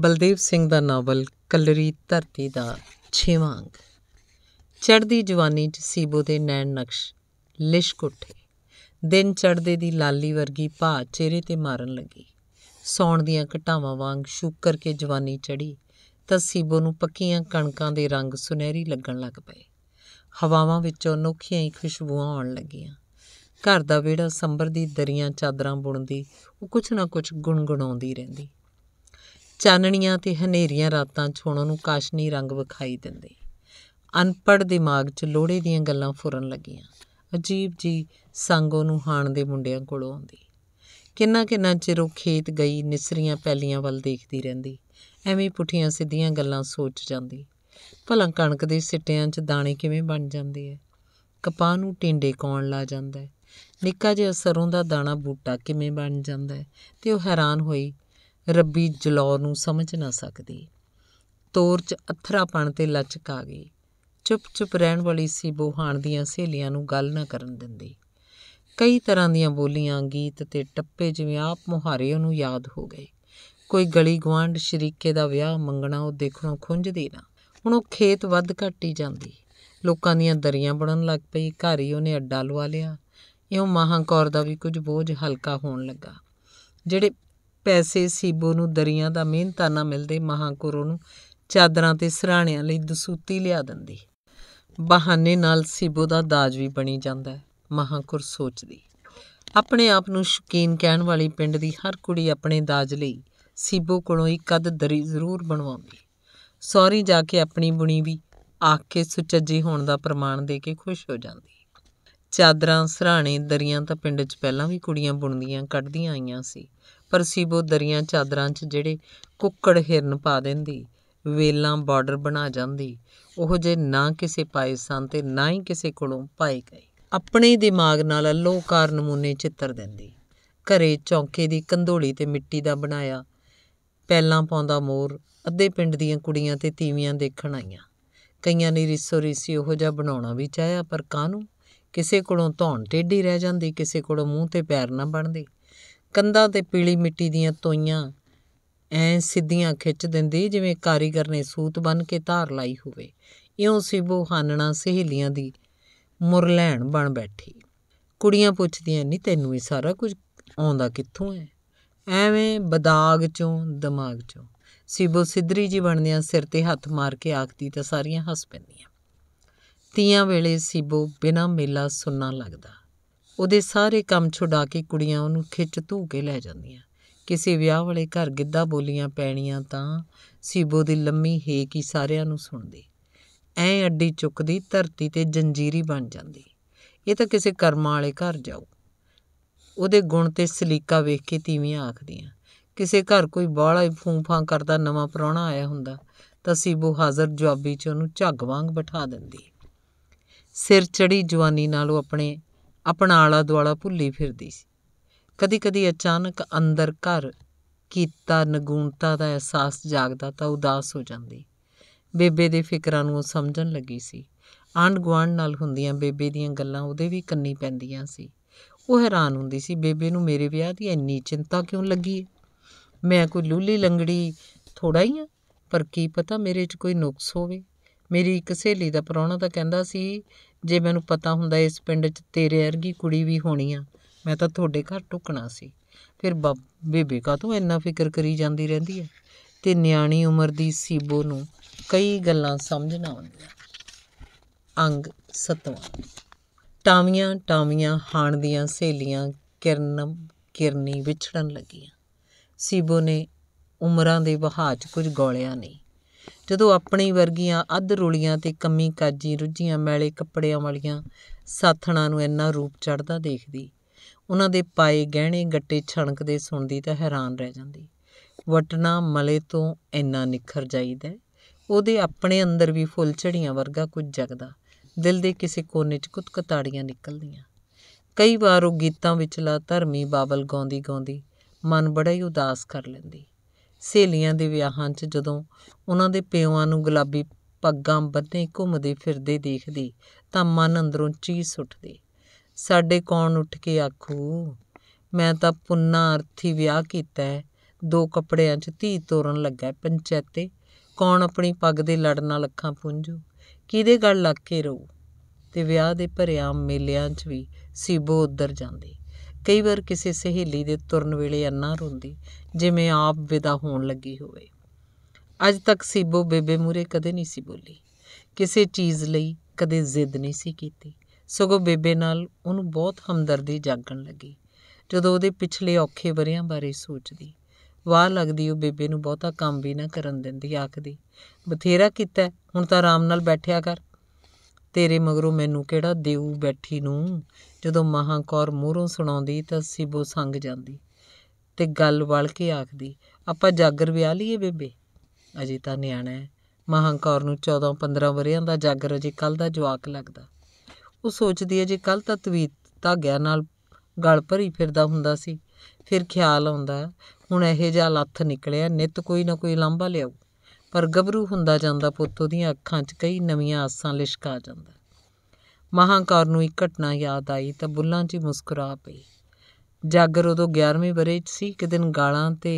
ਬਲਦੇਵ ਸਿੰਘ ਦਾ ਨਾਵਲ ਕਲਰੀ ਧਰਤੀ ਦਾ ਛੇਵਾਂ ਅੰਗ ਚੜ੍ਹਦੀ ਜਵਾਨੀ 'ਚ ਸੀਬੋ ਦੇ ਨੈਣ ਨਕਸ਼ ਲਿਸ਼ਕ ਉੱਠੇ ਦਿਨ ਚੜ੍ਹਦੇ ਦੀ ਲਾਲੀ ਵਰਗੀ ਭਾ ਚਿਹਰੇ ਤੇ ਮਾਰਨ ਲੱਗੀ ਸੌਣ ਦੀਆਂ ਘਟਾਵਾਂ ਵਾਂਗ ਸ਼ੁੱਕਰ ਕੇ ਜਵਾਨੀ ਚੜੀ ਤਾਂ ਸੀਬੋ ਨੂੰ ਪੱਕੀਆਂ ਕਣਕਾਂ ਦੇ ਰੰਗ ਸੁਨਹਿਰੀ ਲੱਗਣ ਲੱਗ ਪਏ ਹਵਾਵਾਂ ਵਿੱਚੋਂ ਨੋਖੀਆਂ ਹੀ ਖੁਸ਼ਬੂਆਂ ਆਉਣ ਲੱਗੀਆਂ ਘਰ ਦਾ ਵਿਹੜਾ ਸੰਬਰ ਦੀ ਦਰੀਆਂ ਚਾਦਰਾਂ ਬੁਣਦੀ ਉਹ ਕੁਛ ਨਾ ਕੁਛ ਗੁੰਗਣਾਉਂਦੀ ਰਹਿੰਦੀ ਚਾਨਣੀਆਂ ਤੇ ਹਨੇਰੀਆਂ ਰਾਤਾਂ 'ਚ ਹੁਣ ਉਹਨੂੰ ਕਾਸ਼ਨੀ ਰੰਗ ਵਿਖਾਈ ਦਿੰਦੇ ਅਨਪੜ ਦਿਮਾਗ 'ਚ ਲੋੜੇ ਦੀਆਂ ਗੱਲਾਂ ਫੁਰਨ ਲੱਗੀਆਂ ਅਜੀਬ ਜੀ ਸੰਗੋ ਨੂੰ ਹਾਣ ਦੇ ਮੁੰਡਿਆਂ ਕੋਲੋਂ ਆਉਂਦੀ ਕਿੰਨਾ ਕਿੰਨਾ ਚਿਰ ਉਹ ਖੇਤ ਗਈ ਨਿਸਰੀਆਂ ਪੈਲੀਆਂ ਵੱਲ ਦੇਖਦੀ ਰਹਿੰਦੀ ਐਵੇਂ ਪੁੱਠੀਆਂ ਸਿੱਧੀਆਂ ਗੱਲਾਂ ਸੋਚ ਜਾਂਦੀ ਭਲਾ ਕਣਕ ਦੇ ਸਿੱਟਿਆਂ 'ਚ ਦਾਣੇ ਕਿਵੇਂ ਬਣ ਜਾਂਦੇ ਐ ਕਪਾਹ ਨੂੰ ਟਿੰਡੇ ਕੌਣ ਲਾ ਜਾਂਦਾ ਨਿੱਕਾ ਜਿਹਾ ਸਰੋਂ ਦਾ ਦਾਣਾ ਬੂਟਾ ਕਿਵੇਂ ਬਣ ਜਾਂਦਾ ਤੇ ਉਹ ਹੈਰਾਨ ਹੋਈ ਰੱਬੀ ਜਲੌ ਨੂੰ ਸਮਝ ਨਾ ਸਕਦੀ ਤੋਰ 'ਚ ਅਥਰਾਪਣ ਤੇ ਲਚਕ ਆ ਗਈ ਚੁੱਪ-ਚੁੱਪ ਰਹਿਣ ਵਾਲੀ ਸੀ ਬੋਹਾਨ ਦੀਆਂ ਸਹੇਲੀਆਂ ਨੂੰ ਗੱਲ ਨਾ ਕਰਨ ਦਿੰਦੀ ਕਈ ਤਰ੍ਹਾਂ ਦੀਆਂ ਬੋਲੀਆਂ ਗੀਤ ਤੇ ਟੱਪੇ ਜਿਵੇਂ ਆਪ ਮੁਹਾਰੇ ਉਹਨੂੰ ਯਾਦ ਹੋ ਗਏ ਕੋਈ ਗਲੀ ਗਵਾਂਡ ਸ਼ਰੀਕੇ ਦਾ ਵਿਆਹ ਮੰਗਣਾ ਉਹ ਦੇਖਣੋਂ ਖੁੰਝਦੀ ਨਾ ਹੁਣ ਉਹ ਖੇਤ ਵੱਧ ਘੱਟ ਜਾਂਦੀ ਲੋਕਾਂ ਦੀਆਂ ਦਰੀਆਂ ਬਣਨ ਲੱਗ ਪਈ ਘਰ ਹੀ ਉਹਨੇ ਅੱਡਾ ਲਵਾ ਲਿਆ ਇਉਂ ਮਹਾਂਕੌਰ ਦਾ ਵੀ ਕੁਝ ਬੋਝ ਹਲਕਾ ਹੋਣ ਲੱਗਾ ਜਿਹੜੇ ਪੈਸੇ ਸੀਬੋ ਨੂੰ ਦਰੀਆਂ ਦਾ ਮਿਹਨਤਾਨਾ ਮਿਲਦੇ ਮਹਾਕੁਰੂ ਨੂੰ ਚਾਦਰਾਂ ਤੇ ਸਰਾਣਿਆਂ ਲਈ ਦਸੂਤੀ ਲਿਆ ਦਿੰਦੀ ਬਹਾਨੇ ਨਾਲ ਸੀਬੋ ਦਾ ਦਾਜ ਵੀ ਬਣੀ ਜਾਂਦਾ ਮਹਾਕੁਰ ਸੋਚਦੀ ਆਪਣੇ ਆਪ ਨੂੰ ਸ਼ਕੀਨ ਕਹਿਣ ਵਾਲੀ ਪਿੰਡ ਦੀ ਹਰ ਕੁੜੀ ਆਪਣੇ ਦਾਜ ਲਈ ਸੀਬੋ ਕੋਲੋਂ ਇੱਕ ਅੱਧ ਦਰੀ ਜ਼ਰੂਰ ਬਣਵਾਉਂਦੀ ਸੌਰੀ ਜਾ ਕੇ ਆਪਣੀ ਬੁਣੀ ਵੀ ਆਖ ਕੇ ਸੁਚੱਜੀ ਹੋਣ ਦਾ ਪ੍ਰਮਾਣ ਦੇ ਕੇ ਖੁਸ਼ ਹੋ ਜਾਂਦੀ ਚਾਦਰਾਂ ਸਰਾਣੇ ਦਰੀਆਂ ਤਾਂ ਪਿੰਡ 'ਚ ਪਹਿਲਾਂ ਵੀ ਕੁੜੀਆਂ ਬੁਣਦੀਆਂ ਕੱਢਦੀਆਂ ਆਈਆਂ ਸੀ ਪਰ ਸੀਬੋ ਦਰੀਆਂ ਚਾਦਰਾਂ 'ਚ ਜਿਹੜੇ ਕੁੱਕੜ ਹਿਰਨ ਪਾ ਦਿੰਦੀ ਵੇਲਾਂ ਬਾਰਡਰ ਬਣਾ ਜਾਂਦੀ ਉਹ ਜੇ ਨਾ ਕਿਸੇ ਪਾਏ ਸਨ ਤੇ ਨਾ ਹੀ ਕਿਸੇ ਕੋਲੋਂ ਪਾਏ ਗਏ ਆਪਣੇ ਦਿਮਾਗ ਨਾਲ ਕਾਰ ਨਮੂਨੇ ਚਿੱਤਰ ਦਿੰਦੀ ਘਰੇ ਚੌਂਕੇ ਦੀ ਕੰਧੋਲੀ ਤੇ ਮਿੱਟੀ ਦਾ ਬਣਾਇਆ ਪਹਿਲਾਂ ਪਾਉਂਦਾ ਮੋਰ ਅੱਧੇ ਪਿੰਡ ਦੀਆਂ ਕੁੜੀਆਂ ਤੇ ਤੀਵੀਆਂ ਦੇਖਣ ਆਈਆਂ ਕਈਆਂ ਨੇ ਰਿਸੋ ਰਿਸੀ ਉਹ ਜਿਹਾ ਬਣਾਉਣਾ ਵੀ ਚਾਹਿਆ ਪਰ ਕਾਹਨੂੰ ਕਿਸੇ ਕੋਲੋਂ ਧੌਣ ਟੇਢੀ ਰਹਿ ਜਾਂਦੀ ਕਿਸੇ ਕੋਲੋਂ ਮੂੰਹ ਤੇ ਪੈਰ ਨਾ ਬਣਦੇ ਕੰਧਾਂ ਤੇ ਪੀਲੀ ਮਿੱਟੀ ਦੀਆਂ ਤੋਈਆਂ ਐ ਸਿੱਧੀਆਂ ਖਿੱਚ ਦਿੰਦੀ ਜਿਵੇਂ ਕਾਰੀਗਰ ਨੇ ਸੂਤ ਬੰਨ ਕੇ ਧਾਰ ਲਾਈ ਹੋਵੇ ਇਉਂ ਸਿਬੋ ਹਾਨਣਾ ਸਹੇਲੀਆਂ ਦੀ ਮੁਰਲੈਣ ਬਣ ਬੈਠੀ ਕੁੜੀਆਂ ਪੁੱਛਦੀਆਂ ਨਹੀਂ ਤੈਨੂੰ ਇਹ ਸਾਰਾ ਕੁਝ ਆਉਂਦਾ ਕਿੱਥੋਂ ਐ ਐਵੇਂ ਬਦਾਗ ਚੋਂ ਦਿਮਾਗ ਚੋਂ ਸਿਬੋ ਸਿਧਰੀ ਜੀ ਬਣਦਿਆਂ ਸਿਰ ਤੇ ਹੱਥ ਮਾਰ ਕੇ ਆਖਦੀ ਤਾਂ ਸਾਰੀਆਂ ਹੱਸ ਪੈਂਦੀਆਂ ਤੀਆਂ ਵੇਲੇ ਸਿਬੋ ਬਿਨਾ ਮੇਲਾ ਸੁਣਨਾ ਲੱਗਦਾ ਉਹਦੇ ਸਾਰੇ ਕੰਮ ਛੁਡਾ ਕੇ ਕੁੜੀਆਂ ਉਹਨੂੰ ਖਿੱਚ ਧੂ ਕੇ ਲੈ ਜਾਂਦੀਆਂ ਕਿਸੇ ਵਿਆਹ ਵਾਲੇ ਘਰ ਗਿੱਧਾ ਬੋਲੀਆਂ ਪੈਣੀਆਂ ਤਾਂ ਸੀਬੋ ਦੀ ਲੰਮੀ ਹੇਕ ਹੀ ਸਾਰਿਆਂ ਨੂੰ ਸੁਣਦੀ ਐ ਅੱਡੀ ਚੁੱਕਦੀ ਧਰਤੀ ਤੇ ਜੰਜੀਰੀ ਬਣ ਜਾਂਦੀ ਇਹ ਤਾਂ ਕਿਸੇ ਕਰਮਾਂ ਵਾਲੇ ਘਰ ਜਾਓ ਉਹਦੇ ਗੁਣ ਤੇ ਸਲੀਕਾ ਵੇਖ ਕੇ ਤੀਵੀਆਂ ਆਖਦੀਆਂ ਕਿਸੇ ਘਰ ਕੋਈ ਬਾਹਲਾ ਹੀ ਫੂੰਫਾਂ ਕਰਦਾ ਨਵਾਂ ਪਰੌਣਾ ਆਇਆ ਹੁੰਦਾ ਤਾਂ ਸੀਬੋ ਹਾਜ਼ਰ ਜਵਾਬੀ 'ਚ ਉਹਨੂੰ ਝੱਗ ਵਾਂਗ ਬਿਠਾ ਦਿੰਦੀ ਸਿਰ ਚੜੀ ਜਵਾਨੀ ਨਾਲ ਉਹ ਆਪਣੇ ਆਪਣਾ ਆਲਾ ਦੁਆਲਾ ਭੁੱਲੀ ਫਿਰਦੀ ਸੀ ਕਦੀ-ਕਦੀ ਅਚਾਨਕ ਅੰਦਰ ਘਰ ਕੀਤਾ ਨਗੂਨਤਾ ਦਾ ਅਹਿਸਾਸ ਜਾਗਦਾ ਤਾਂ ਉਦਾਸ ਹੋ ਜਾਂਦੀ ਬੇਬੇ ਦੇ ਫਿਕਰਾਂ ਨੂੰ ਉਹ ਸਮਝਣ ਲੱਗੀ ਸੀ ਆਂਡ ਗਵਾਂਡ ਨਾਲ ਹੁੰਦੀਆਂ ਬੇਬੇ ਦੀਆਂ ਗੱਲਾਂ ਉਹਦੇ ਵੀ ਕੰਨੀ ਪੈਂਦੀਆਂ ਸੀ ਉਹ ਹੈਰਾਨ ਹੁੰਦੀ ਸੀ ਬੇਬੇ ਨੂੰ ਮੇਰੇ ਵਿਆਹ ਦੀ ਇੰਨੀ ਚਿੰਤਾ ਕਿਉਂ ਲੱਗੀ ਮੈਂ ਕੋਈ ਲੂਲੀ ਲੰਗੜੀ ਥੋੜਾ ਹੀ ਆ ਪਰ ਕੀ ਪਤਾ ਮੇਰੇ 'ਚ ਕੋਈ ਨੁਕਸ ਹੋਵੇ ਮੇਰੀ ਇੱਕ ਸਹੇਲੀ ਦਾ ਪਰੌਣਾ ਤਾਂ ਕਹਿੰਦਾ ਸੀ ਜੇ ਮੈਨੂੰ ਪਤਾ ਹੁੰਦਾ ਇਸ ਪਿੰਡ 'ਚ ਤੇਰੇ ਵਰਗੀ ਕੁੜੀ ਵੀ ਹੋਣੀ ਆ ਮੈਂ ਤਾਂ ਤੁਹਾਡੇ ਘਰ ਟੁਕਣਾ ਸੀ ਫਿਰ ਬੇਬੇ ਕਾ ਤੂੰ ਇੰਨਾ ਫਿਕਰ ਕਰੀ ਜਾਂਦੀ ਰਹਿੰਦੀ ਐ ਤੇ ਨਿਆਣੀ ਉਮਰ ਦੀ ਸੀਬੋ ਨੂੰ ਕਈ ਗੱਲਾਂ ਸਮਝ ਨਾ ਆਉਂਦੀਆਂ ਅੰਗ 7 ਟਾਵੀਆਂ ਟਾਵੀਆਂ ਹਾਣ ਦੀਆਂ ਸਹੇਲੀਆਂ ਕਿਰਨ ਕਿਰਨੀ ਵਿਛੜਨ ਲੱਗੀਆਂ ਸੀਬੋ ਨੇ ਉਮਰਾਂ ਦੇ ਵਹਾਅ 'ਚ ਕੁਝ ਗੋਲਿਆ ਨਹੀਂ ਜਦੋਂ ਆਪਣੀ ਵਰਗੀਆਂ ਅੱਧ ਰੋਲੀਆਂ ਤੇ ਕੰਮੀ ਕਾਜੀ ਰੁੱਝੀਆਂ ਮੈਲੇ ਕੱਪੜਿਆਂ ਵਾਲੀਆਂ ਸਾਥਣਾਂ ਨੂੰ ਇੰਨਾ ਰੂਪ ਚੜਦਾ ਦੇਖਦੀ ਉਹਨਾਂ ਦੇ ਪਾਏ ਗਹਿਣੇ ਗੱਟੇ ਛਣਕਦੇ ਸੁਣਦੀ ਤਾਂ ਹੈਰਾਨ ਰਹਿ ਜਾਂਦੀ ਵਟਣਾ ਮਲੇ ਤੋਂ ਇੰਨਾ ਨਿਖਰ ਜਾਈਦਾ ਉਹਦੇ ਆਪਣੇ ਅੰਦਰ ਵੀ ਫੁੱਲ ਝੜੀਆਂ ਵਰਗਾ ਕੁਝ ਜਗਦਾ ਦਿਲ ਦੇ ਕਿਸੇ ਕੋਨੇ 'ਚ ਕੁਤਕਤਾੜੀਆਂ ਨਿਕਲਦੀਆਂ ਕਈ ਵਾਰ ਉਹ ਗੀਤਾਂ ਵਿੱਚ ਲਾ ਧਰਮੀ ਬਾਬਲ ਗਾਉਂਦੀ ਗਾਉਂਦੀ ਮਨ ਬੜਾ ਹੀ ਉਦਾਸ ਕਰ ਲੈਂਦੀ ਸਹੇਲੀਆਂ ਦੇ ਵਿਆਹਾਂ 'ਚ ਜਦੋਂ ਉਹਨਾਂ ਦੇ ਪਿਓਾਂ ਨੂੰ ਗੁਲਾਬੀ ਪੱਗਾਂ ਬੰਨ੍ਹੇ ਘੁੰਮਦੇ ਫਿਰਦੇ ਦੇਖਦੀ ਤਾਂ ਮਨ ਅੰਦਰੋਂ ਚੀਸ ਉੱਠਦੀ ਸਾਡੇ ਕੌਣ ਉੱਠ ਕੇ ਆਖੂ ਮੈਂ ਤਾਂ ਪੁੰਨਾ ਅਰਥੀ ਵਿਆਹ ਕੀਤਾ ਦੋ ਕੱਪੜਿਆਂ 'ਚ ਧੀ ਤੋਰਨ ਲੱਗਾ ਪੰਚਾਇਤੇ ਕੌਣ ਆਪਣੀ ਪੱਗ ਦੇ ਲੜ ਨਾਲ ਅੱਖਾਂ ਪੁੰਝੂ ਕਿਹਦੇ ਗੱਲ ਲੱਗ ਕੇ ਰਹੂ ਤੇ ਵਿਆਹ ਦੇ ਭਰਿਆ ਮੇਲਿਆਂ 'ਚ ਵੀ ਸੀਬੋ ਉੱਧਰ ਜਾਂਦੇ ਕਈ ਵਾਰ ਕਿਸੇ ਸਹੇਲੀ ਦੇ ਤੁਰਨ ਵੇਲੇ ਅੰਨਾ ਰੋਂਦੀ ਜਿਵੇਂ ਆਪ ਵਿਦਾ ਹੋਣ ਲੱਗੀ ਹੋਵੇ ਅੱਜ ਤੱਕ ਸੀਬੋ ਬੇਬੇ ਮੂਰੇ ਕਦੇ ਨਹੀਂ ਸੀ ਬੋਲੀ ਕਿਸੇ ਚੀਜ਼ ਲਈ ਕਦੇ ਜ਼ਿੱਦ ਨਹੀਂ ਸੀ ਕੀਤੀ ਸਗੋਂ ਬੇਬੇ ਨਾਲ ਉਹਨੂੰ ਬਹੁਤ ਹਮਦਰਦੀ ਜਾਗਣ ਲੱਗੀ ਜਦੋਂ ਉਹਦੇ ਪਿਛਲੇ ਔਖੇ ਵਰਿਆਂ ਬਾਰੇ ਸੋਚਦੀ ਵਾਹ ਲੱਗਦੀ ਉਹ ਬੇਬੇ ਨੂੰ ਬਹੁਤਾ ਕੰਮ ਵੀ ਨਾ ਕਰਨ ਦਿੰਦੀ ਆਖਦੀ ਬਥੇਰਾ ਕੀਤਾ ਹੁਣ ਤਾਂ ਆਰਾਮ ਨਾਲ ਬੈਠਿਆ ਕਰ ਤੇਰੇ ਮਗਰੋਂ ਮੈਨੂੰ ਕਿਹੜਾ ਦੇਊ ਬੈਠੀ ਨੂੰ ਜਦੋਂ ਮਹਾਕੌਰ ਮੂਹਰੋਂ ਸੁਣਾਉਂਦੀ ਤਾਂ ਸਿਬੋ ਸੰਗ ਜਾਂਦੀ ਤੇ ਗੱਲ ਵੱਲ ਕੇ ਆਖਦੀ ਆਪਾਂ ਜਾਗਰ ਵਿਆਹ ਲਈਏ ਬੇਬੇ ਅਜੇ ਤਾਂ ਨਿਆਣਾ ਹੈ ਮਹਾਕੌਰ ਨੂੰ 14-15 ਵਰਿਆਂ ਦਾ ਜਾਗਰ ਅਜੇ ਕੱਲ ਦਾ ਜਵਾਕ ਲੱਗਦਾ ਉਹ ਸੋਚਦੀ ਹੈ ਜੇ ਕੱਲ ਤਾਂ ਤਵੀਤ ਧਾਗਿਆਂ ਨਾਲ ਗਲ ਭਰੀ ਫਿਰਦਾ ਹੁੰਦਾ ਸੀ ਫਿਰ ਖਿਆਲ ਆਉਂਦਾ ਹੁਣ ਇਹ ਜਿਹਾ ਲੱਥ ਨਿਕਲਿਆ ਨਿਤ ਕੋਈ ਨਾ ਕੋਈ ਲਾਂਭਾ ਲਿਆਉ ਪਰ ਗੱਭਰੂ ਹੁੰਦਾ ਜਾਂਦਾ ਪੁੱਤ ਉਹਦੀਆਂ ਅੱਖਾਂ 'ਚ ਕਈ ਨਵੀਆਂ ਆਸਾਂ ਲਿਸ਼ਕਾ ਜਾਂਦਾ ਮਹਾਂਕਾਰ ਨੂੰ ਇੱਕ ਘਟਨਾ ਯਾਦ ਆਈ ਤਾਂ ਬੁੱਲਾਂ 'ਚ ਮੁਸਕਰਾ ਪਈ ਜਾਗਰ ਉਦੋਂ 11ਵੇਂ ਬਰੇ 'ਚ ਸੀ ਕਿ ਦਿਨ ਗਾਲਾਂ ਤੇ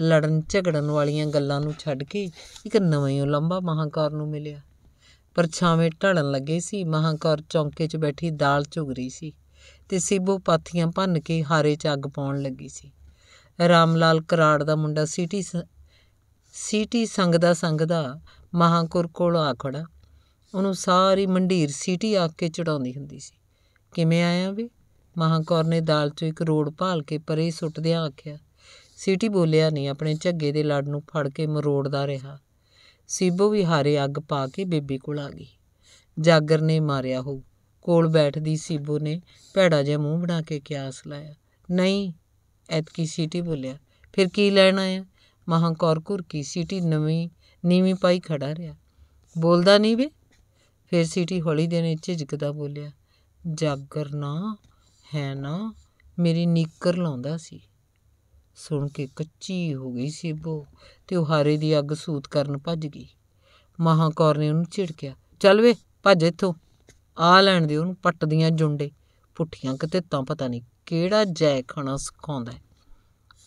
ਲੜਨ ਝਗੜਨ ਵਾਲੀਆਂ ਗੱਲਾਂ ਨੂੰ ਛੱਡ ਕੇ ਇੱਕ ਨਵੇਂ ਲੰਬਾ ਮਹਾਂਕਾਰ ਨੂੰ ਮਿਲਿਆ ਪਰਛਾਵੇਂ ਢਲਣ ਲੱਗੇ ਸੀ ਮਹਾਂਕਾਰ ਚੌਂਕੇ 'ਚ ਬੈਠੀ ਦਾਲ ਝੁਗ ਰਹੀ ਸੀ ਤੇ ਸੀਬੋ ਪਾਥੀਆਂ ਭੰਨ ਕੇ ਹਾਰੇ 'ਚ ਅੱਗ ਪਾਉਣ ਲੱਗੀ ਸੀ ਰਾਮ ਲਾਲ ਕਰਾੜ ਦਾ ਮੁੰਡਾ ਸਿਟੀ ਸੀਟੀ ਸੰਗਦਾ ਸੰਗਦਾ ਮਹਾਂਕੁਰ ਕੋਲ ਆ ਖੜਾ ਉਹਨੂੰ ਸਾਰੀ ਮੰਡੀਰ ਸੀਟੀ ਆ ਕੇ ਚੜਾਉਂਦੀ ਹੁੰਦੀ ਸੀ ਕਿਵੇਂ ਆਇਆ ਵੀ ਮਹਾਕੁਰ ਨੇ ਦਾਲ ਚੋਂ ਇੱਕ ਰੋੜ ਭਾਲ ਕੇ ਪਰੇ ਸੁੱਟਦਿਆਂ ਆਖਿਆ ਸੀਟੀ ਬੋਲਿਆ ਨਹੀਂ ਆਪਣੇ ਝੱਗੇ ਦੇ ਲੜ ਨੂੰ ਫੜ ਕੇ ਮਰੋੜਦਾ ਰਿਹਾ ਸੀਬੋ ਵੀ ਹਾਰੇ ਅੱਗ ਪਾ ਕੇ ਬੇਬੀ ਕੋਲ ਆ ਗਈ ਜਾਗਰ ਨੇ ਮਾਰਿਆ ਹੋ ਕੋਲ ਬੈਠਦੀ ਸੀਬੋ ਨੇ ਭੈੜਾ ਜਿਹਾ ਮੂੰਹ ਬਣਾ ਕੇ ਕਿਆਸ ਲਾਇਆ ਨਹੀਂ ਐਤਕੀ ਸੀਟੀ ਬੋਲਿਆ ਫਿਰ ਕੀ ਲੈਣਾ ਆਇਆ ਮਹਾਂਕੌਰ ਕੀ ਸੀਟੀ ਨਵੀਂ ਨੀਵੀਂ ਪਾਈ ਖੜਾ ਰਿਹਾ ਬੋਲਦਾ ਨਹੀਂ ਵੇ ਫਿਰ ਸੀਟੀ ਹੌਲੀ ਦੇਣੇ ਝਿਜਕਦਾ ਬੋਲਿਆ ਜਾਗਰਨਾ ਹੈ ਨਾ ਮੇਰੀ ਨੀਕਰ ਲਾਉਂਦਾ ਸੀ ਸੁਣ ਕੇ ਕੱਚੀ ਹੋ ਗਈ ਸੀ ਬੋ ਤੇ ਉਹ ਹਾਰੇ ਦੀ ਅੱਗ ਸੂਤ ਕਰਨ ਭੱਜ ਗਈ ਮਹਾਕੌਰ ਨੇ ਉਹਨੂੰ ਝਿੜਕਿਆ ਚੱਲ ਵੇ ਭੱਜ ਇੱਥੋਂ ਆ ਲੈਣ ਦੇ ਉਹਨੂੰ ਪੱਟ ਦੀਆਂ ਜੁੰਡੇ ਪੁੱਠੀਆਂ ਕਿਤੇ ਤਾਂ ਪਤਾ ਨਹੀਂ ਕਿਹੜਾ ਜੈ ਖਾਣਾ ਸਿਖਾਉਂਦਾ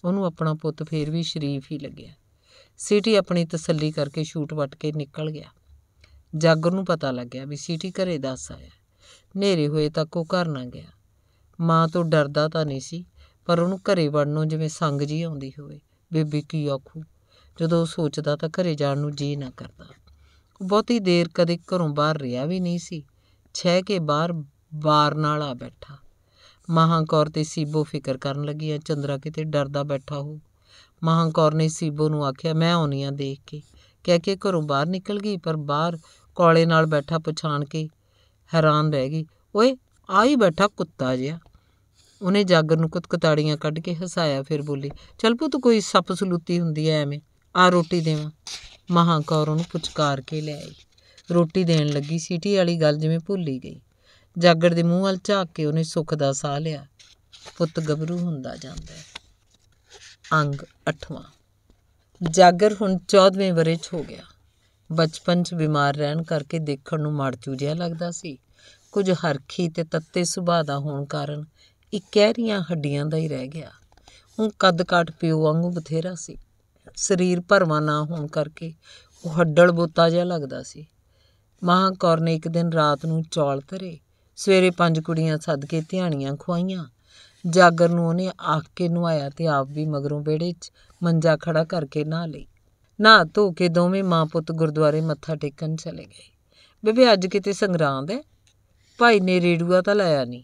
ਉਹਨੂੰ ਆਪਣਾ ਪੁੱਤ ਫੇਰ ਵੀ ਸ਼ਰੀਫ ਹੀ ਲੱਗਿਆ ਸਿਟੀ ਆਪਣੀ ਤਸੱਲੀ ਕਰਕੇ ਛੂਟ ਵੱਟ ਕੇ ਨਿਕਲ ਗਿਆ ਜਾਗਰ ਨੂੰ ਪਤਾ ਲੱਗਿਆ ਵੀ ਸਿਟੀ ਘਰੇ ਦੱਸ ਆਇਆ ਨੇਰੇ ਹੋਏ ਤੱਕ ਉਹ ਘਰ ਨਾ ਗਿਆ ਮਾਂ ਤੋਂ ਡਰਦਾ ਤਾਂ ਨਹੀਂ ਸੀ ਪਰ ਉਹਨੂੰ ਘਰੇ ਵੜਨ ਨੂੰ ਜਿਵੇਂ ਸੰਗ ਜੀ ਆਉਂਦੀ ਹੋਵੇ ਬੇਬੀ ਕੀ ਆਖੂ ਜਦੋਂ ਉਹ ਸੋਚਦਾ ਤਾਂ ਘਰੇ ਜਾਣ ਨੂੰ ਜੀ ਨਾ ਕਰਦਾ ਉਹ ਬਹੁਤੀ ਦੇਰ ਕਦੇ ਘਰੋਂ ਬਾਹਰ ਰਿਹਾ ਵੀ ਨਹੀਂ ਸੀ ਛੇ ਕੇ ਬਾਹਰ ਬਾਰ ਨਾਲ ਆ ਬੈਠਾ ਮਹਾਂਕੌਰ ਤੇ ਸੀਬੋ ਫਿਕਰ ਕਰਨ ਲੱਗੀ ਆ ਚੰਦਰਾ ਕਿਤੇ ਡਰਦਾ ਬੈਠਾ ਹੋ ਮਹਾਂਕੌਰ ਨੇ ਸੀਬੋ ਨੂੰ ਆਖਿਆ ਮੈਂ ਆਉਣੀ ਆ ਦੇਖ ਕੇ ਕਹਿ ਕੇ ਘਰੋਂ ਬਾਹਰ ਨਿਕਲ ਗਈ ਪਰ ਬਾਹਰ ਕੋਲੇ ਨਾਲ ਬੈਠਾ ਪਛਾਣ ਕੇ ਹੈਰਾਨ ਰਹਿ ਗਈ ਓਏ ਆ ਹੀ ਬੈਠਾ ਕੁੱਤਾ ਜਿਆ ਉਹਨੇ ਜਾਗਰ ਨੂੰ ਕੁਤਕਤਾੜੀਆਂ ਕੱਢ ਕੇ ਹਸਾਇਆ ਫਿਰ ਬੋਲੀ ਚੱਲ ਪੁੱਤ ਕੋਈ ਸੱਪ ਸਲੂਤੀ ਹੁੰਦੀ ਐ ਐਵੇਂ ਆ ਰੋਟੀ ਦੇਵਾਂ ਮਹਾਂਕੌਰ ਉਹਨੂੰ ਪੁਚਕਾਰ ਕੇ ਲੈ ਆਈ ਰੋਟੀ ਦੇਣ ਲੱਗੀ ਸੀਟੀ ਵਾਲੀ ਗੱਲ ਜਿਵੇਂ ਭੁੱਲੀ ਗਈ ਜਾਗਰ ਦੇ ਮੂੰਹ ਵੱਲ ਝਾਕ ਕੇ ਉਹਨੇ ਸੁੱਖ ਦਾ ਸਾਹ ਲਿਆ ਪੁੱਤ ਗੱਭਰੂ ਹੁੰਦਾ ਜਾਂਦਾ ਹੈ ਅੰਗ 8ਵਾਂ ਜਾਗਰ ਹੁਣ 14ਵੇਂ ਬਰੇ 'ਚ ਹੋ ਗਿਆ ਬਚਪਨ 'ਚ ਬਿਮਾਰ ਰਹਿਣ ਕਰਕੇ ਦੇਖਣ ਨੂੰ ਮੜਚੂ ਜਿਹਾ ਲੱਗਦਾ ਸੀ ਕੁਝ ਹਰਖੀ ਤੇ ਤੱਤੇ ਸੁਭਾ ਦਾ ਹੋਣ ਕਾਰਨ ਇਕਹਿਰੀਆਂ ਕਹਿਰੀਆਂ ਹੱਡੀਆਂ ਦਾ ਹੀ ਰਹਿ ਗਿਆ ਉਹ ਕੱਦ-ਕਾਟ ਪਿਓ ਵਾਂਗੂ ਬਥੇਰਾ ਸੀ ਸਰੀਰ ਭਰਵਾ ਨਾ ਹੋਣ ਕਰਕੇ ਉਹ ਹੱਡਲ ਬੋਤਾ ਜਿਹਾ ਲੱਗਦਾ ਸੀ ਮਹਾਕੌਰ ਨੇ ਇੱਕ ਦਿਨ ਰਾਤ ਨੂੰ ਚੌਲ ਧਰੇ ਸਵੇਰੇ ਪੰਜ ਕੁੜੀਆਂ ਸੱਦ ਕੇ ਧਿਆਣੀਆਂ ਖੁਆਈਆਂ ਜਾਗਰ ਨੂੰ ਉਹਨੇ ਆਖ ਕੇ ਨਵਾਇਆ ਤੇ ਆਪ ਵੀ ਮਗਰੋਂ ਵੇੜੇ 'ਚ ਮੰਜਾ ਖੜਾ ਕਰਕੇ ਨਹਾ ਲਈ ਨਹਾ ਧੋ ਕੇ ਦੋਵੇਂ ਮਾਂ ਪੁੱਤ ਗੁਰਦੁਆਰੇ ਮੱਥਾ ਟੇਕਣ ਚਲੇ ਗਏ ਬੇਬੇ ਅੱਜ ਕਿਤੇ ਸੰਗਰਾਂਦ ਹੈ ਭਾਈ ਨੇ ਰੇੜੂਆ ਤਾਂ ਲਾਇਆ ਨਹੀਂ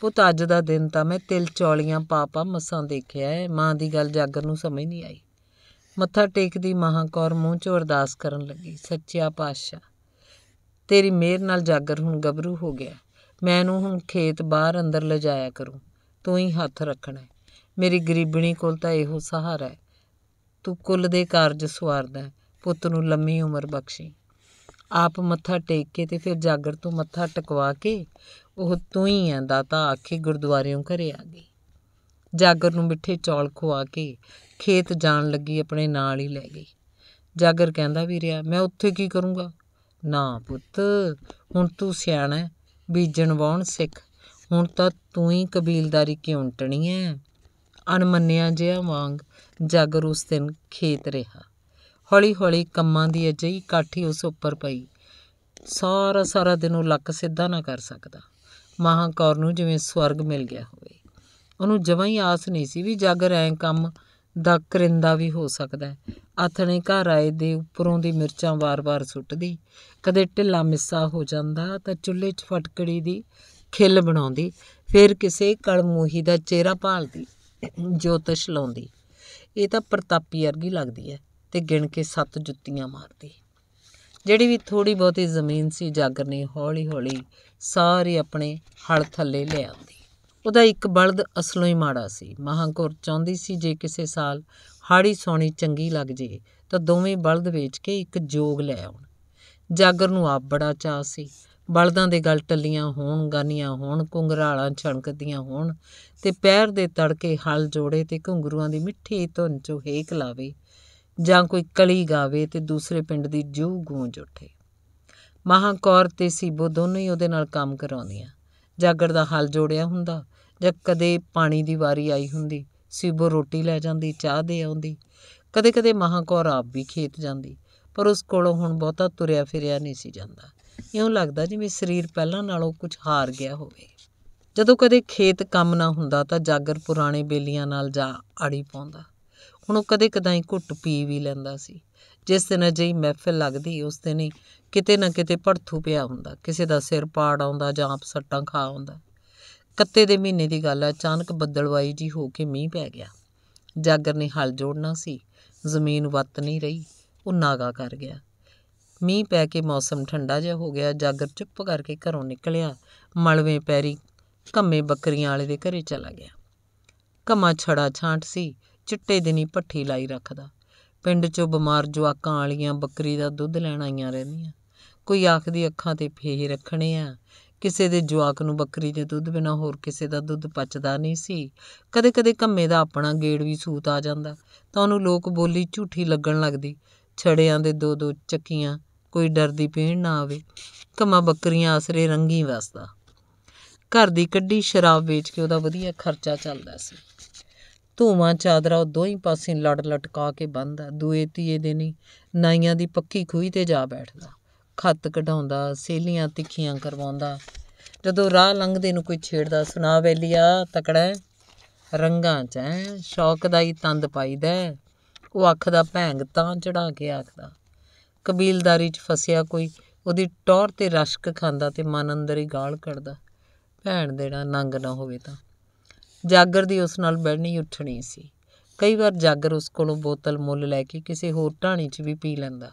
ਪੁੱਤ ਅੱਜ ਦਾ ਦਿਨ ਤਾਂ ਮੈਂ ਤਿਲ ਚੌਲੀਆਂ ਪਾਪਾ ਮਸਾਂ ਦੇਖਿਆ ਹੈ ਮਾਂ ਦੀ ਗੱਲ ਜਾਗਰ ਨੂੰ ਸਮਝ ਨਹੀਂ ਆਈ ਮੱਥਾ ਟੇਕਦੀ ਮਹਾਕੌਰ ਮੂੰਹ 'ਚ ਅਰਦਾਸ ਕਰਨ ਲੱਗੀ ਸੱਚਿਆ ਪਾਤਸ਼ਾਹ ਤੇਰੀ ਮਿਹਰ ਨਾਲ ਜਾਗਰ ਹੁਣ ਗਬਰੂ ਹੋ ਗਿਆ ਮੈਂ ਇਹਨੂੰ ਹੁਣ ਖੇਤ ਬਾਹਰ ਅੰਦਰ ਲਜਾਇਆ ਕਰੂੰ ਤੂੰ ਹੀ ਹੱਥ ਰੱਖਣਾ ਮੇਰੀ ਗਰੀਬਣੀ ਕੋਲ ਤਾਂ ਇਹੋ ਸਹਾਰਾ ਹੈ ਤੂੰ ਕੁੱਲ ਦੇ ਕਾਰਜ ਸਵਾਰਦਾ ਪੁੱਤ ਨੂੰ ਲੰਮੀ ਉਮਰ ਬਖਸ਼ੀ ਆਪ ਮੱਥਾ ਟੇਕ ਕੇ ਤੇ ਫਿਰ ਜਾਗਰ ਤੋਂ ਮੱਥਾ ਟਕਵਾ ਕੇ ਉਹ ਤੂੰ ਹੀ ਆ ਦਾਤਾ ਆਖੇ ਗੁਰਦੁਆਰਿਓਂ ਘਰੇ ਆ ਗਈ ਜਾਗਰ ਨੂੰ ਮਿੱਠੇ ਚੌਲ ਖਵਾ ਕੇ ਖੇਤ ਜਾਣ ਲੱਗੀ ਆਪਣੇ ਨਾਲ ਹੀ ਲੈ ਗਈ ਜਾਗਰ ਕਹਿੰਦਾ ਵੀ ਰਿਹਾ ਮੈਂ ਉੱਥੇ ਕੀ ਕਰੂੰਗਾ ਨਾ ਪੁੱਤ ਹੁਣ ਤੂੰ ਸਿਆਣਾ ਬੀਜਣ ਵਾਉਣ ਸਿੱਖ ਹੁਣ ਤਾਂ ਤੂੰ ਹੀ ਕਬੀਲਦਾਰੀ ਕਿਉਂ ਟਣੀ ਐ ਅਨਮੰਨਿਆ ਜਿਹਾ ਵਾਂਗ ਜਾਗਰ ਉਸ ਦਿਨ ਖੇਤ ਰਿਹਾ ਹੌਲੀ-ਹੌਲੀ ਕੰਮਾਂ ਦੀ ਅਜਈ ਕਾਠੀ ਉਸ ਉੱਪਰ ਪਈ ਸਾਰਾ ਸਾਰਾ ਦਿਨ ਉਹ ਲੱਕ ਸਿੱਧਾ ਨਾ ਕਰ ਸਕਦਾ ਮਹਾਕੌਰ ਨੂੰ ਜਿਵੇਂ ਸਵਰਗ ਮਿਲ ਗਿਆ ਹੋਵੇ ਉਹਨੂੰ ਜਵਾਂ ਹੀ ਆਸ ਨਹੀਂ ਸੀ ਵੀ ਜਾਗਰ ਐਂ ਕੰਮ ਦਾ ਕਰਿੰਦਾ ਵੀ ਹੋ ਸਕਦਾ ਆਥਣੇ ਘਰ ਆਏ ਦੇ ਉੱਪਰੋਂ ਦੀ ਮਿਰਚਾਂ ਵਾਰ-ਵਾਰ ਸੁੱਟਦੀ ਕਦੇ ਢਿੱਲਾ ਮਿੱਸਾ ਹੋ ਜਾਂਦਾ ਤਾਂ ਚੁੱਲ੍ਹੇ 'ਚ ਫਟਕੜੀ ਦੀ ਖਿੱਲ ਬਣਾਉਂਦੀ ਫਿਰ ਕਿਸੇ ਕਲਮੋਹੀ ਦਾ ਚਿਹਰਾ ਭਾਲਦੀ ਜੋਤਸ਼ ਲਾਉਂਦੀ ਇਹ ਤਾਂ ਪ੍ਰਤਾਪੀ ਵਰਗੀ ਲੱਗਦੀ ਹੈ ਤੇ ਗਿਣ ਕੇ ਸੱਤ ਜੁੱਤੀਆਂ ਮਾਰਦੀ ਜਿਹੜੀ ਵੀ ਥੋੜੀ ਬਹੁਤੀ ਜ਼ਮੀਨ ਸੀ ਜਾਗਰ ਨੇ ਹੌਲੀ-ਹੌਲੀ ਸਾਰੀ ਆਪਣੇ ਹਲ ਥੱਲੇ ਲਿਆ ਉਹਦਾ ਇੱਕ ਬਲਦ ਅਸਲੋਂ ਹੀ ਮਾੜਾ ਸੀ ਮਹਾਂਕੌਰ ਚਾਹੁੰਦੀ ਸੀ ਜੇ ਕਿਸੇ ਸਾਲ ਹਾੜੀ ਸੌਣੀ ਚੰਗੀ ਲੱਗ ਜੇ ਤਾਂ ਦੋਵੇਂ ਬਲਦ ਵੇਚ ਕੇ ਇੱਕ ਜੋਗ ਲੈ ਆਉਣ ਜਾਗਰ ਨੂੰ ਆਪ ਬੜਾ ਚਾਹ ਸੀ ਬਲਦਾਂ ਦੇ ਗਲ ਟੱਲੀਆਂ ਹੋਣ ਗਾਨੀਆਂ ਹੋਣ ਕੁੰਗਰਾਲਾਂ ਛਣਕਦੀਆਂ ਹੋਣ ਤੇ ਪੈਰ ਦੇ ਤੜਕੇ ਹਲ ਜੋੜੇ ਤੇ ਘੁੰਗਰੂਆਂ ਦੀ ਮਿੱਠੀ ਧੁਨ ਚੋ ਹੇਕ ਲਾਵੇ ਜਾਂ ਕੋਈ ਕਲੀ ਗਾਵੇ ਤੇ ਦੂਸਰੇ ਪਿੰਡ ਦੀ ਜੂ ਗੂੰਜ ਉੱਠੇ ਮਹਾਕੌਰ ਤੇ ਸੀਬੋ ਦੋਨੋਂ ਹੀ ਉਹਦੇ ਨਾਲ ਕੰਮ ਕਰਾਉਂਦੀਆਂ ਜਾਗਰ ਦਾ ਹਲ ਜੋੜਿਆ ਹੁੰਦਾ ਜਾਂ ਕਦੇ ਪਾਣੀ ਦੀ ਵਾਰੀ ਆਈ ਹੁੰਦੀ ਸਿਬੋ ਰੋਟੀ ਲੈ ਜਾਂਦੀ ਚਾਹ ਦੇ ਆਉਂਦੀ ਕਦੇ ਕਦੇ ਮਹਾਕੌਰ ਆਪ ਵੀ ਖੇਤ ਜਾਂਦੀ ਪਰ ਉਸ ਕੋਲੋਂ ਹੁਣ ਬਹੁਤਾ ਤੁਰਿਆ ਫਿਰਿਆ ਨਹੀਂ ਸੀ ਜਾਂਦਾ ਇਉਂ ਲੱਗਦਾ ਜਿਵੇਂ ਸਰੀਰ ਪਹਿਲਾਂ ਨਾਲੋਂ ਕੁਝ ਹਾਰ ਗਿਆ ਹੋਵੇ ਜਦੋਂ ਕਦੇ ਖੇਤ ਕੰਮ ਨਾ ਹੁੰਦਾ ਤਾਂ ਜਾਗਰ ਪੁਰਾਣੇ ਬੇਲੀਆਂ ਨਾਲ ਜਾ ਆੜੀ ਪਾਉਂਦਾ ਹੁਣ ਉਹ ਕਦੇ ਕਦਾਈ ਘੁੱਟ ਪੀ ਵੀ ਲੈਂਦਾ ਸੀ ਜਿਸ ਦਿਨ ਅਜਿਹੀ ਮਹਿਫਿਲ ਲੱਗਦੀ ਉਸ ਦਿਨ ਹੀ ਕਿਤੇ ਨਾ ਕਿਤੇ ਪੜਥੂ ਪਿਆ ਹੁੰਦਾ ਕਿਸੇ ਦਾ ਸਿਰ ਪਾੜ ਆਉਂਦਾ ਜਾਂ ਆਪ ਸੱਟਾਂ ਖਾ ਆਉਂਦਾ ਕੱਤੇ ਦੇ ਮਹੀਨੇ ਦੀ ਗੱਲ ਹੈ ਅਚਾਨਕ ਬੱਦਲਵਾਈ ਜੀ ਹੋ ਕੇ ਮੀਂਹ ਪੈ ਗਿਆ ਜਾਗਰ ਨੇ ਹਲ ਜੋੜਨਾ ਸੀ ਜ਼ਮੀਨ ਵੱਤ ਨਹੀਂ ਰਹੀ ਉਹ ਨਾਗਾ ਕਰ ਗਿਆ ਮੀਂਹ ਪੈ ਕੇ ਮੌਸਮ ਠੰਡਾ ਜਿਹਾ ਹੋ ਗਿਆ ਜਾਗਰ ਚੁੱਪ ਕਰਕੇ ਘਰੋਂ ਨਿਕਲਿਆ ਮਲਵੇਂ ਪੈਰੀ ਕੰਮੇ ਬੱਕਰੀਆਂ ਵਾਲੇ ਦੇ ਘਰੇ ਚਲਾ ਗਿਆ ਕਮਾ ਛੜਾ ਛਾਂਟ ਸੀ ਚਿੱਟੇ ਦਿਨੀ ਪੱਠੀ ਲਾਈ ਰੱਖਦਾ ਪਿੰਡ 'ਚੋਂ ਬਿਮਾਰ ਜਵਾਕਾਂ ਵਾਲੀਆਂ ਬੱਕਰੀ ਦਾ ਦੁੱਧ ਲੈਣ ਆਈਆਂ ਰਹਿੰਦੀਆਂ ਕੋਈ ਆਖ ਦੀ ਅੱਖਾਂ ਤੇ ਫੇਹੇ ਰੱਖਣੇ ਆ ਕਿਸੇ ਦੇ ਜਵਾਕ ਨੂੰ ਬੱਕਰੀ ਦੇ ਦੁੱਧ ਬਿਨਾ ਹੋਰ ਕਿਸੇ ਦਾ ਦੁੱਧ ਪਚਦਾ ਨਹੀਂ ਸੀ ਕਦੇ-ਕਦੇ ਕੰਮੇ ਦਾ ਆਪਣਾ ਗੇੜ ਵੀ ਸੂਤ ਆ ਜਾਂਦਾ ਤਾਂ ਉਹਨੂੰ ਲੋਕ ਬੋਲੀ ਝੂਠੀ ਲੱਗਣ ਲੱਗਦੀ ਛੜਿਆਂ ਦੇ ਦੋ-ਦੋ ਚੱਕੀਆਂ ਕੋਈ ਡਰਦੀ ਪੀਣ ਨਾ ਆਵੇ ਕਮਾ ਬੱਕਰੀਆਂ ਆਸਰੇ ਰੰਗੀ ਵਸਦਾ ਘਰ ਦੀ ਕੱਢੀ ਸ਼ਰਾਬ ਵੇਚ ਕੇ ਉਹਦਾ ਵਧੀਆ ਖਰਚਾ ਚੱਲਦਾ ਸੀ ਧੂਆਂ ਚਾਦਰਾ ਉਹ ਦੋਹੀ ਪਾਸੇ ਲੜ ਲਟਕਾ ਕੇ ਬੰਦਾ ਦੂਏ ਤੀਏ ਦੇ ਨਹੀਂ ਨਾਈਆਂ ਦੀ ਪੱਕੀ ਖੂਹੀ ਤੇ ਜਾ ਬੈਠਦਾ ਖੱਤ ਕਢਾਉਂਦਾ ਸੇਲੀਆਂ ਤਿੱਖੀਆਂ ਕਰਵਾਉਂਦਾ ਜਦੋਂ ਰਾਹ ਲੰਘਦੇ ਨੂੰ ਕੋਈ ਛੇੜਦਾ ਸੁਣਾ ਵੈਲੀਆ ਤਕੜਾ ਰੰਗਾਂ 'ਚ ਹੈ ਸ਼ੌਕ ਦਾ ਹੀ ਤੰਦ ਪਾਈਦਾ ਉਹ ਅੱਖ ਦਾ ਭੈਂਗ ਤਾਂ ਚੜਾ ਕੇ ਆਖਦਾ ਕਬੀਲਦਾਰੀ 'ਚ ਫਸਿਆ ਕੋਈ ਉਹਦੀ ਟੌਰ ਤੇ ਰਸ਼ਕ ਖਾਂਦਾ ਤੇ ਮਨ ਅੰਦਰ ਹੀ ਗਾਲ ਕੱਢਦਾ ਭੈਣ ਦੇਣਾ ਨੰਗ ਨਾ ਹੋਵੇ ਤਾਂ ਜਾਗਰ ਦੀ ਉਸ ਨਾਲ ਬੈਠਣੀ ਉੱਠਣੀ ਸੀ ਕਈ ਵਾਰ ਜਾਗਰ ਉਸ ਕੋਲੋਂ ਬੋਤਲ ਮੁੱਲ ਲੈ ਕੇ ਕਿਸੇ ਹੋਰ ਢਾਣੀ 'ਚ ਵੀ ਪੀ ਲੈਂਦਾ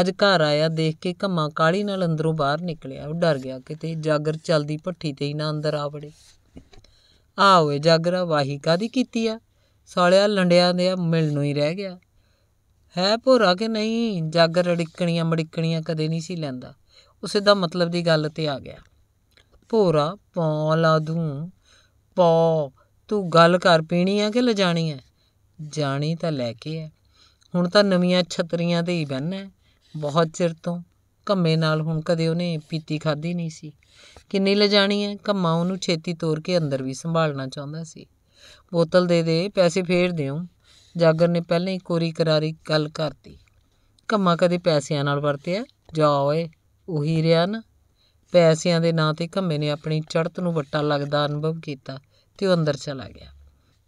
ਅੱਜ ਘਰ ਆਇਆ ਦੇਖ ਕੇ ਕਮਾ ਕਾਲੀ ਨਾਲ ਅੰਦਰੋਂ ਬਾਹਰ ਨਿਕਲਿਆ ਉਹ ਡਰ ਗਿਆ ਕਿਤੇ ਜਾਗਰ ਚਲਦੀ ਭੱਠੀ ਤੇ ਹੀ ਨਾ ਅੰਦਰ ਆ ਵੜੇ ਆ ਓਏ ਜਾਗਰ ਵਾਹੀ ਕਾਦੀ ਕੀਤੀ ਆ ਸਾਲਿਆ ਲੰਡਿਆਂ ਦੇ ਮਿਲ ਨੂੰ ਹੀ ਰਹਿ ਗਿਆ ਹੈ ਭੋਰਾ ਕਿ ਨਹੀਂ ਜਾਗਰ ਰੜਿਕਣੀਆਂ ਮੜਿਕਣੀਆਂ ਕਦੇ ਨਹੀਂ ਸੀ ਲੈਂਦਾ ਉਸੇ ਦਾ ਮਤਲਬ ਦੀ ਗੱਲ ਤੇ ਆ ਗਿਆ ਭੋਰਾ ਪੌ ਲਾ ਦੂੰ ਪੌ ਤੂੰ ਗੱਲ ਕਰ ਪੀਣੀ ਆ ਕਿ ਲਿਜਾਣੀ ਆ ਜਾਣੀ ਤਾਂ ਲੈ ਕੇ ਆ ਹੁਣ ਤਾਂ ਨਵੀਆਂ ਛਤਰੀਆਂ ਤੇ ਹੀ ਬੰਨਣਾ ਬਹੁਤ ਚਿਰ ਤੋਂ ਕੰਮੇ ਨਾਲ ਹੁਣ ਕਦੇ ਉਹਨੇ ਪੀਤੀ ਖਾਦੀ ਨਹੀਂ ਸੀ ਕਿੰਨੀ ਲਜਾਣੀ ਹੈ ਕਮਾਉ ਉਹਨੂੰ ਛੇਤੀ ਤੋਰ ਕੇ ਅੰਦਰ ਵੀ ਸੰਭਾਲਣਾ ਚਾਹੁੰਦਾ ਸੀ ਬੋਤਲ ਦੇ ਦੇ ਪੈਸੇ ਫੇਰ ਦਿਓ ਜਾਗਰ ਨੇ ਪਹਿਲਾਂ ਹੀ ਕੋਰੀ ਕਰਾਰੀ ਗੱਲ ਕਰਤੀ ਕਮਾ ਕਦੇ ਪੈਸਿਆਂ ਨਾਲ ਵਰਤਿਆ ਜਾ ਓਏ ਉਹੀ ਰਿਆ ਨਾ ਪੈਸਿਆਂ ਦੇ ਨਾਂ ਤੇ ਕੰਮੇ ਨੇ ਆਪਣੀ ਚੜਤ ਨੂੰ ਵੱਟਾ ਲੱਗਦਾ ਅਨੁਭਵ ਕੀਤਾ ਤੇ ਉਹ ਅੰਦਰ ਚਲਾ ਗਿਆ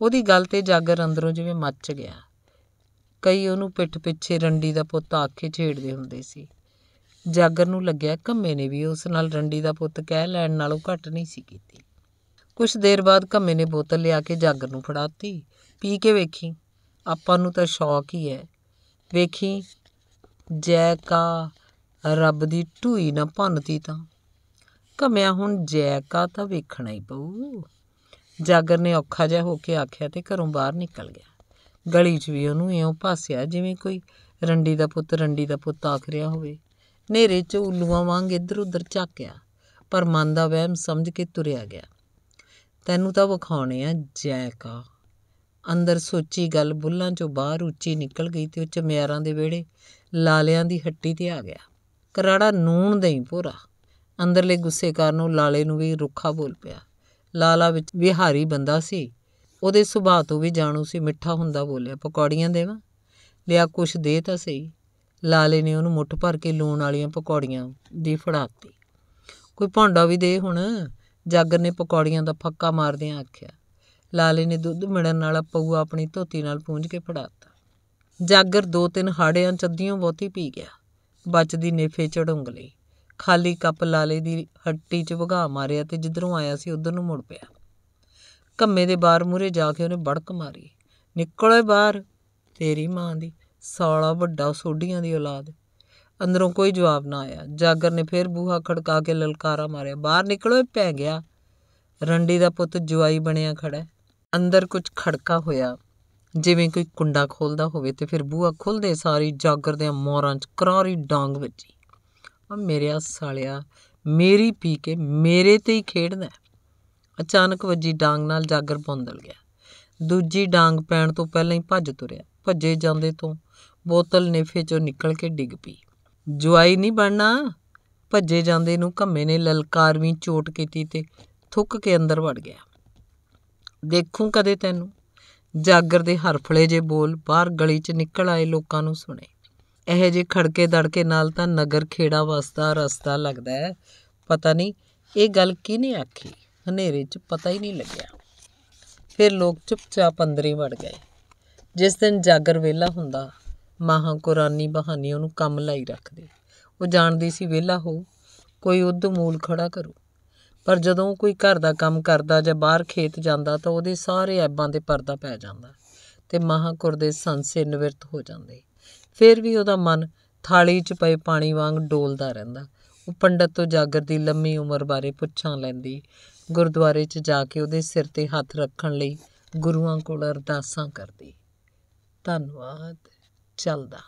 ਉਹਦੀ ਗੱਲ ਤੇ ਜਾਗਰ ਅੰਦਰੋਂ ਜਿਵੇਂ ਮੱਚ ਗਿਆ ਕਈ ਉਹਨੂੰ ਪਿੱਠ ਪਿੱਛੇ ਰੰਡੀ ਦਾ ਪੁੱਤ ਆਖੇ ਛੇੜਦੇ ਹੁੰਦੇ ਸੀ ਜਾਗਰ ਨੂੰ ਲੱਗਿਆ ਕੰਮੇ ਨੇ ਵੀ ਉਸ ਨਾਲ ਰੰਡੀ ਦਾ ਪੁੱਤ ਕਹਿ ਲੈਣ ਨਾਲੋਂ ਘੱਟ ਨਹੀਂ ਸੀ ਕੀਤੀ ਕੁਝ ਦੇਰ ਬਾਅਦ ਕੰਮੇ ਨੇ ਬੋਤਲ ਲਿਆ ਕੇ ਜਾਗਰ ਨੂੰ ਫੜਾਤੀ ਪੀ ਕੇ ਵੇਖੀ ਆਪਾਂ ਨੂੰ ਤਾਂ ਸ਼ੌਕ ਹੀ ਹੈ ਵੇਖੀ ਜੈ ਕਾ ਰੱਬ ਦੀ ਢੂਈ ਨਾ ਭੰਨਤੀ ਤਾਂ ਕਮਿਆ ਹੁਣ ਜੈ ਕਾ ਤਾਂ ਵੇਖਣਾ ਹੀ ਪਊ ਜਾਗਰ ਨੇ ਔਖਾ ਜਿਹਾ ਹੋ ਕੇ ਆਖਿਆ ਤੇ ਘਰੋਂ ਬਾਹਰ ਨਿਕਲ ਗਿਆ ਗਲੀ 'ਚ ਵੀ ਉਹਨੂੰ ਇਉਂ ਭਾਸਿਆ ਜਿਵੇਂ ਕੋਈ ਰੰਡੀ ਦਾ ਪੁੱਤ ਰੰਡੀ ਦਾ ਪੁੱਤ ਆਖ ਰਿਹਾ ਹੋਵੇ ਨੇਰੇ 'ਚ ਉੱਲੂਆਂ ਵਾਂਗ ਇੱਧਰ ਉੱਧਰ ਝਾਕਿਆ ਪਰ ਮਨ ਦਾ ਵਹਿਮ ਸਮਝ ਕੇ ਤੁਰਿਆ ਗਿਆ ਤੈਨੂੰ ਤਾਂ ਵਿਖਾਉਣੇ ਆ ਜੈਕਾ ਅੰਦਰ ਸੋਚੀ ਗੱਲ ਬੁੱਲਾਂ 'ਚੋਂ ਬਾਹਰ ਉੱਚੀ ਨਿਕਲ ਗਈ ਤੇ ਉਹ ਚਮਿਆਰਾਂ ਦੇ ਵਿਹੜੇ ਲਾਲਿਆਂ ਦੀ ਹੱਟੀ ਤੇ ਆ ਗਿਆ ਕਰਾੜਾ ਨੂਣ ਦੇਈ ਪੂਰਾ ਅੰਦਰਲੇ ਗੁੱਸੇ ਕਾਰਨ ਉਹ ਲਾਲੇ ਨੂੰ ਵੀ ਰੁੱਖਾ ਬੋਲ ਪਿਆ ਲਾਲਾ ਵਿੱਚ ਵਿਹਾਰੀ ਬੰਦਾ ਸੀ ਉਹਦੇ ਸੁਭਾਅ ਤੋਂ ਵੀ ਜਾਣੂ ਸੀ ਮਿੱਠਾ ਹੁੰਦਾ ਬੋਲਿਆ ਪਕੌੜੀਆਂ ਦੇਵਾਂ ਲਿਆ ਕੁਛ ਦੇ ਤਾਂ ਸਹੀ ਲਾਲੇ ਨੇ ਉਹਨੂੰ ਮੁੱਠ ਭਰ ਕੇ ਲੂਣ ਵਾਲੀਆਂ ਪਕੌੜੀਆਂ ਦੀ ਫੜਾਤੀ ਕੋਈ ਭਾਂਡਾ ਵੀ ਦੇ ਹੁਣ ਜਾਗਰ ਨੇ ਪਕੌੜੀਆਂ ਦਾ ਫੱਕਾ ਮਾਰਦਿਆਂ ਆਖਿਆ ਲਾਲੇ ਨੇ ਦੁੱਧ ਮਿਣਨ ਵਾਲਾ ਪਊਆ ਆਪਣੀ ਧੋਤੀ ਨਾਲ ਪੂੰਝ ਕੇ ਫੜਾਤਾ ਜਾਗਰ ਦੋ ਤਿੰਨ ਹਾੜਿਆਂ ਚੱਦੀਆਂ ਬਹੁਤੀ ਪੀ ਗਿਆ ਬਚਦੀ ਨੇਫੇ ਚੜੁੰਗ ਲਈ ਖਾਲੀ ਕੱਪ ਲਾਲੇ ਦੀ ਹੱਟੀ 'ਚ ਵਗਾ ਮਾਰਿਆ ਤੇ ਜਿੱਧਰੋਂ ਆਇਆ ਸੀ ਉਧਰ ਨੂੰ ਮੁੜ ਪਿਆ ਕੰਮੇ ਦੇ ਬਾਰ ਮੂਰੇ ਜਾ ਕੇ ਉਹਨੇ ਬੜਕ ਮਾਰੀ ਨਿਕਲੇ ਬਾਹਰ ਤੇਰੀ ਮਾਂ ਦੀ ਸਾਲਾ ਵੱਡਾ ਸੋਢੀਆਂ ਦੀ ਔਲਾਦ ਅੰਦਰੋਂ ਕੋਈ ਜਵਾਬ ਨਾ ਆਇਆ ਜਾਗਰ ਨੇ ਫੇਰ ਬੂਹਾ ਖੜਕਾ ਕੇ ਲਲਕਾਰਾ ਮਾਰਿਆ ਬਾਹਰ ਨਿਕਲੋ ਪੈ ਗਿਆ ਰੰਡੀ ਦਾ ਪੁੱਤ ਜਵਾਈ ਬਣਿਆ ਖੜਾ ਅੰਦਰ ਕੁਝ ਖੜਕਾ ਹੋਇਆ ਜਿਵੇਂ ਕੋਈ ਕੁੰਡਾ ਖੋਲਦਾ ਹੋਵੇ ਤੇ ਫਿਰ ਬੂਹਾ ਖੁੱਲਦੇ ਸਾਰੀ ਜਾਗਰ ਦੇ ਮੋਰਾਂ 'ਚ ਕਰਾਰੀ ਡਾਂਗ ਵੱਜੀ ਆ ਮੇਰੇ ਆ ਸਾਲਿਆ ਮੇਰੀ ਪੀ ਕੇ ਮੇਰੇ ਤੇ ਹੀ ਖੇਡਦਾ ਅਚਾਨਕ ਵੱਜੀ ਡਾਂਗ ਨਾਲ ਜਾਗਰ ਪੌਂਦਲ ਗਿਆ ਦੂਜੀ ਡਾਂਗ ਪੈਣ ਤੋਂ ਪਹਿਲਾਂ ਹੀ ਭੱਜ ਤੁਰਿਆ ਭੱਜੇ ਜਾਂਦੇ ਤੋਂ ਬੋਤਲ ਨੇਫੇ ਚੋਂ ਨਿਕਲ ਕੇ ਡਿੱਗ ਪਈ ਜੁਆਈ ਨਹੀਂ ਬਣਨਾ ਭੱਜੇ ਜਾਂਦੇ ਨੂੰ ਘੰਮੇ ਨੇ ਲਲਕਾਰਵੀਂ ਚੋਟ ਕੀਤੀ ਤੇ ਥੁੱਕ ਕੇ ਅੰਦਰ ਵੜ ਗਿਆ ਦੇਖੂ ਕਦੇ ਤੈਨੂੰ ਜਾਗਰ ਦੇ ਹਰਫਲੇ ਜੇ ਬੋਲ ਬਾਹਰ ਗਲੀ 'ਚ ਨਿਕਲ ਆਏ ਲੋਕਾਂ ਨੂੰ ਸੁਣੇ ਇਹ ਜੇ ਖੜਕੇ ਦੜਕੇ ਨਾਲ ਤਾਂ ਨਗਰ ਖੇੜਾ ਵਸਦਾ ਰਸਤਾ ਲੱਗਦਾ ਹੈ ਪਤਾ ਨਹੀਂ ਇਹ ਗੱਲ ਕਿਹਨੇ ਆਖੀ ਹਨੇਰੇ 'ਚ ਪਤਾ ਹੀ ਨਹੀਂ ਲੱਗਿਆ ਫਿਰ ਲੋਕ ਚੁੱਪਚਾਪ ਅੰਦਰ ਹੀ ਵੜ ਗਏ ਜਿਸ ਦਿਨ ਜਾਗਰ ਵੇਲਾ ਹੁੰਦਾ ਮਹਾ ਕੁਰਾਨੀ ਬਹਾਨੀ ਉਹਨੂੰ ਕੰਮ ਲਈ ਰੱਖਦੇ ਉਹ ਜਾਣਦੀ ਸੀ ਵੇਲਾ ਹੋ ਕੋਈ ਉਦ ਮੂਲ ਖੜਾ ਕਰੋ ਪਰ ਜਦੋਂ ਕੋਈ ਘਰ ਦਾ ਕੰਮ ਕਰਦਾ ਜਾਂ ਬਾਹਰ ਖੇਤ ਜਾਂਦਾ ਤਾਂ ਉਹਦੇ ਸਾਰੇ ਐਬਾਂ ਤੇ ਪਰਦਾ ਪੈ ਜਾਂਦਾ ਤੇ ਮਹਾਕੁਰ ਦੇ ਸੰਸੇ ਨਿਵਰਤ ਹੋ ਜਾਂਦੇ ਫਿਰ ਵੀ ਉਹਦਾ ਮਨ ਥਾਲੀ 'ਚ ਪਏ ਪਾਣੀ ਵਾਂਗ ਡੋਲਦਾ ਰਹਿੰਦਾ ਉਹ ਪੰਡਤ ਤੋਂ ਜਾਗਰ ਦੀ ਲੰਮੀ ਉਮਰ ਬਾਰੇ ਪੁੱਛਾਂ ਲੈਂਦੀ ਗੁਰਦੁਆਰੇ 'ਚ ਜਾ ਕੇ ਉਹਦੇ ਸਿਰ ਤੇ ਹੱਥ ਰੱਖਣ ਲਈ ਗੁਰੂਆਂ ਕੋਲ ਅਰਦਾਸਾਂ ਕਰਦੀ ਧੰਨਵਾਦ ਚੱਲਦਾ